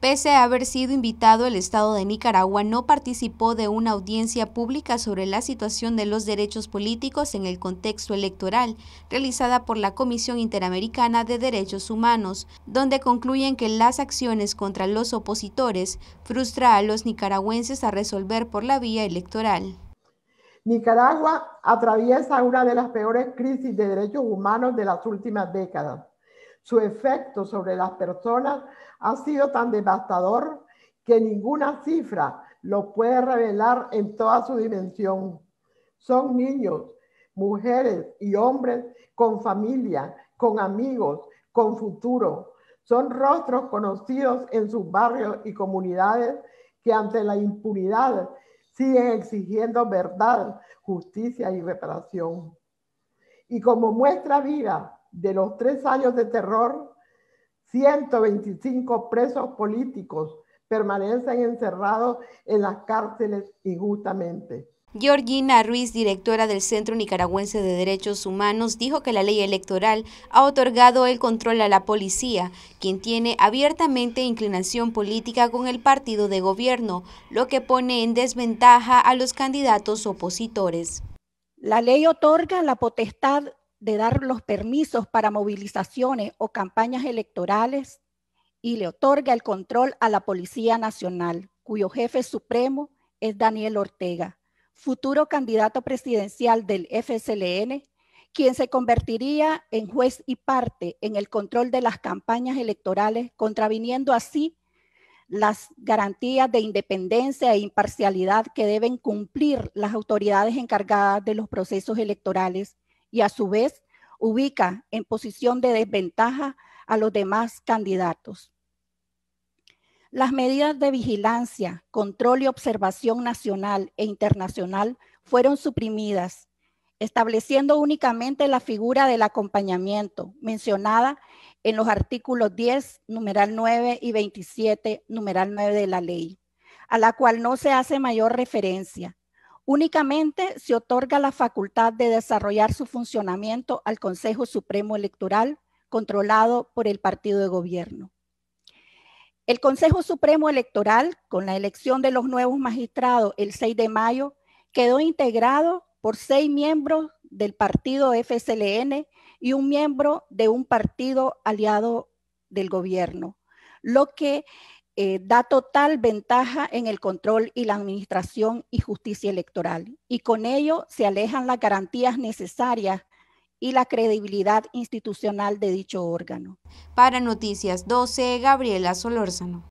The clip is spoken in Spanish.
Pese a haber sido invitado, el Estado de Nicaragua no participó de una audiencia pública sobre la situación de los derechos políticos en el contexto electoral, realizada por la Comisión Interamericana de Derechos Humanos, donde concluyen que las acciones contra los opositores frustran a los nicaragüenses a resolver por la vía electoral. Nicaragua atraviesa una de las peores crisis de derechos humanos de las últimas décadas su efecto sobre las personas ha sido tan devastador que ninguna cifra lo puede revelar en toda su dimensión. Son niños, mujeres y hombres con familia, con amigos, con futuro. Son rostros conocidos en sus barrios y comunidades que ante la impunidad siguen exigiendo verdad, justicia y reparación. Y como muestra vida, de los tres años de terror, 125 presos políticos permanecen encerrados en las cárceles injustamente. Georgina Ruiz, directora del Centro Nicaragüense de Derechos Humanos, dijo que la ley electoral ha otorgado el control a la policía, quien tiene abiertamente inclinación política con el partido de gobierno, lo que pone en desventaja a los candidatos opositores. La ley otorga la potestad de dar los permisos para movilizaciones o campañas electorales y le otorga el control a la Policía Nacional, cuyo jefe supremo es Daniel Ortega, futuro candidato presidencial del FSLN, quien se convertiría en juez y parte en el control de las campañas electorales, contraviniendo así las garantías de independencia e imparcialidad que deben cumplir las autoridades encargadas de los procesos electorales y a su vez ubica en posición de desventaja a los demás candidatos. Las medidas de vigilancia, control y observación nacional e internacional fueron suprimidas, estableciendo únicamente la figura del acompañamiento mencionada en los artículos 10, numeral 9 y 27, numeral 9 de la ley, a la cual no se hace mayor referencia, Únicamente se otorga la facultad de desarrollar su funcionamiento al Consejo Supremo Electoral, controlado por el partido de gobierno. El Consejo Supremo Electoral, con la elección de los nuevos magistrados el 6 de mayo, quedó integrado por seis miembros del partido FSLN y un miembro de un partido aliado del gobierno, lo que eh, da total ventaja en el control y la administración y justicia electoral. Y con ello se alejan las garantías necesarias y la credibilidad institucional de dicho órgano. Para Noticias 12, Gabriela Solórzano.